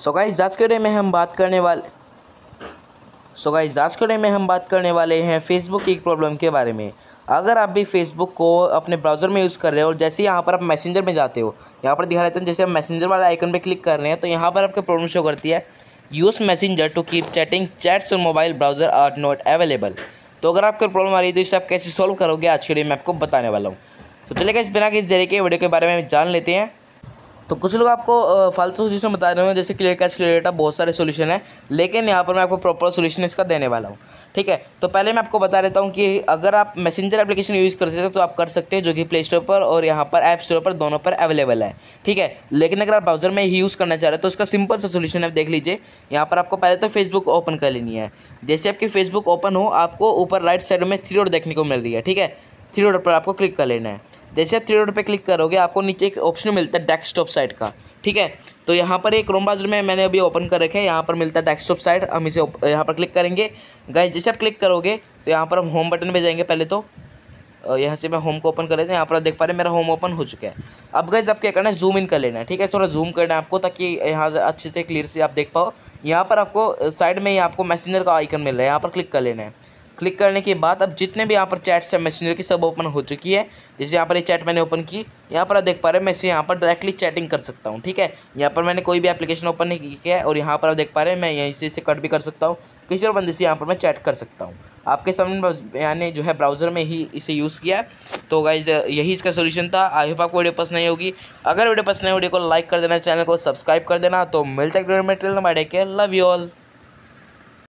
सोगा guys आज के day में हम बात करने वाले सो गाइस आज के डे में हम बात करने वाले हैं फेसबुक की एक प्रॉब्लम के बारे में अगर आप भी फेसबुक को अपने ब्राउज़र में यूज़ कर रहे हो और जैसे यहाँ पर आप मैसेंजर में जाते हो यहाँ पर दिखा रहते हैं जैसे आप मैसेंजर वाले आइकन पर क्लिक कर रहे हैं तो यहाँ पर आपकी प्रॉब्लम शो करती है use messenger to keep chatting chats और mobile browser are not available तो अगर आपको प्रॉब्लम आ रही है तो इसे आप कैसे सॉल्व करोगे आज के लिए मैं आपको बताने वाला हूँ तो चलेगा इस बिना किस देरी के वीडियो के बारे में जान लेते हैं तो कुछ लोग आपको फालतू सोल्यूशन बता रहे हैं जैसे क्लियर कैच क्लियर डेटा बहुत सारे सोल्यूशन है लेकिन यहाँ पर मैं आपको प्रॉपर सोल्यूशन इसका देने वाला हूँ ठीक है तो पहले मैं आपको बता देता हूँ कि अगर आप मैसेंजर एप्लीकेशन यूज़ करते हो तो आप कर सकते हैं जो कि प्ले स्टोर पर और यहाँ पर ऐप स्टोर पर दोनों पर अवेलेबल है ठीक है लेकिन अगर आप ब्राउजर में ही यूज़ करना चाह रहे हो तो उसका सिंपल सा सोल्यूशन आप देख लीजिए यहाँ पर आपको पहले तो फेसबुक ओपन कर लेनी है जैसे आपकी फेसबुक ओपन हो आपको ऊपर राइट साइड में थ्री रोड देखने को मिल रही है ठीक है थ्री रोड पर आपको क्लिक कर लेना है जैसे आप थ्री डॉट पे क्लिक करोगे आपको नीचे एक ऑप्शन मिलता है डेस्कटॉप साइट का ठीक है तो यहाँ पर एक क्रोम ब्राउजर में मैंने अभी ओपन कर रखे हैं यहाँ पर मिलता है डेस्कटॉप साइट हम इसे यहाँ पर क्लिक करेंगे गए जैसे आप क्लिक करोगे तो यहाँ पर हम होम बटन पर जाएंगे पहले तो यहाँ से मैं होम को ओपन कर लेते हैं यहाँ पर आप देख पा रहे हैं मेरा होम ओपन हो चुका है अब गैस आप क्या करना है जूम इन कर लेना है ठीक है थोड़ा जूम करना है आपको ताकि यहाँ अच्छे से क्लियर से आप देख पाओ यहाँ पर आपको साइड में ही आपको मैसेंजर का आइकन मिल रहा है यहाँ पर क्लिक कर लेना है क्लिक करने के बाद अब जितने भी यहाँ पर चैट्स हैं मैसेंजर की सब ओपन हो चुकी है जैसे यहाँ पर ये चैट मैंने ओपन की यहाँ पर आप देख पा रहे हैं मैं इसे यहाँ पर डायरेक्टली चैटिंग कर सकता हूँ ठीक है यहाँ पर मैंने कोई भी एप्लीकेशन ओपन नहीं किया है और यहाँ पर आप देख पा रहे हैं मैं यहीं से इसे कट भी कर सकता हूँ किसी और बंदे से यहाँ पर मैं चैट कर सकता हूँ आपके सामने यानी जो है ब्राउज़र में ही इसे यूज़ किया तो गाइज यही इसका सोल्यूशन था आई होप आपको वीडियो पसंद नहीं होगी अगर वीडियो पसंद नहीं वीडियो को लाइक कर देना चैनल को सब्सक्राइब कर देना तो मिलता है लव यू ऑल